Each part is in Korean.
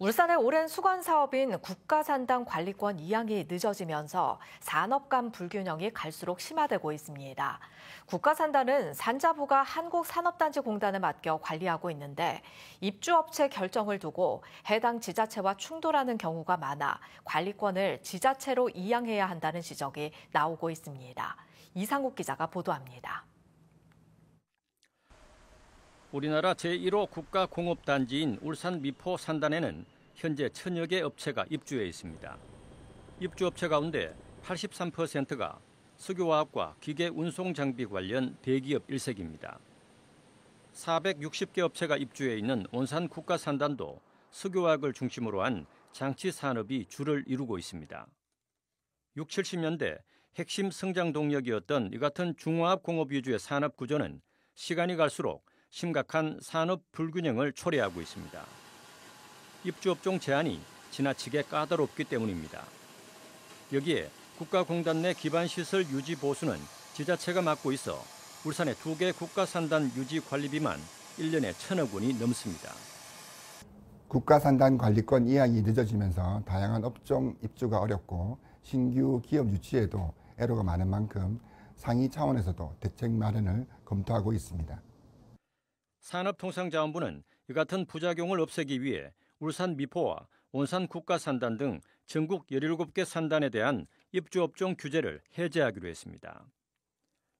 울산의 오랜 수관 사업인 국가산당 관리권 이양이 늦어지면서 산업 간 불균형이 갈수록 심화되고 있습니다. 국가산단은 산자부가 한국산업단지공단을 맡겨 관리하고 있는데 입주업체 결정을 두고 해당 지자체와 충돌하는 경우가 많아 관리권을 지자체로 이양해야 한다는 지적이 나오고 있습니다. 이상국 기자가 보도합니다. 우리나라 제1호 국가공업단지인 울산 미포 산단에는 현재 천여 개 업체가 입주해 있습니다. 입주업체 가운데 83%가 석유화학과 기계 운송 장비 관련 대기업 일색입니다. 460개 업체가 입주해 있는 온산 국가산단도 석유화학을 중심으로 한 장치 산업이 주를 이루고 있습니다. 6, 70년대 핵심 성장 동력이었던 이 같은 중화학 공업 위주의 산업 구조는 시간이 갈수록 심각한 산업 불균형을 초래하고 있습니다. 입주업종 제한이 지나치게 까다롭기 때문입니다. 여기에 국가공단 내 기반시설 유지 보수는 지자체가 맡고 있어 울산의 두 개 국가산단 유지 관리비만 1년에 천억 원이 넘습니다. 국가산단 관리권 이양이 늦어지면서 다양한 업종 입주가 어렵고 신규 기업 유치에도 애로가 많은 만큼 상위 차원에서도 대책 마련을 검토하고 있습니다. 산업통상자원부는 이 같은 부작용을 없애기 위해 울산 미포와 온산 국가산단 등 전국 17개 산단에 대한 입주업종 규제를 해제하기로 했습니다.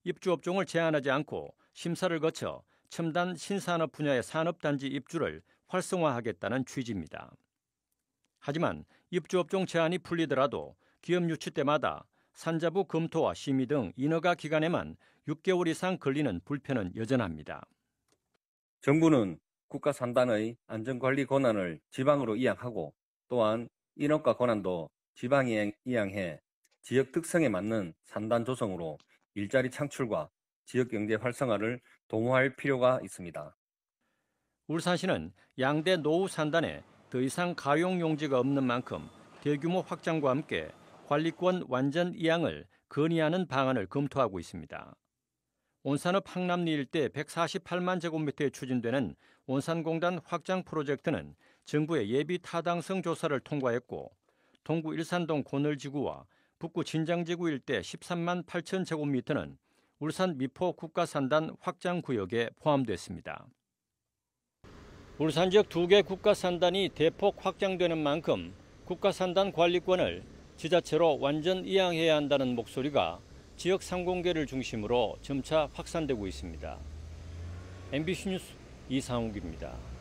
입주업종을 제한하지 않고 심사를 거쳐 첨단 신산업 분야의 산업단지 입주를 활성화하겠다는 취지입니다. 하지만 입주업종 제한이 풀리더라도 기업 유치 때마다 산자부 검토와 심의 등 인허가 기간에만 6개월 이상 걸리는 불편은 여전합니다. 정부는 국가산단의 안전관리 권한을 지방으로 이양하고 또한 인허가 권한도 지방에 이양해 지역 특성에 맞는 산단 조성으로 일자리 창출과 지역경제 활성화를 도모할 필요가 있습니다. 울산시는 양대 노후 산단에 더 이상 가용 용지가 없는 만큼 대규모 확장과 함께 관리권 완전 이양을 건의하는 방안을 검토하고 있습니다. 온산읍 항남리 일대 148만 제곱미터에 추진되는 온산공단 확장 프로젝트는 정부의 예비 타당성 조사를 통과했고 동구 일산동 고늘지구와 북구 진장지구 일대 13만 8천 제곱미터는 울산 미포 국가산단 확장 구역에 포함됐습니다. 울산 지역 두 개 국가산단이 대폭 확장되는 만큼 국가산단 관리권을 지자체로 완전 이양해야 한다는 목소리가 지역 상공계를 중심으로 점차 확산되고 있습니다. MBC 뉴스 이상욱입니다.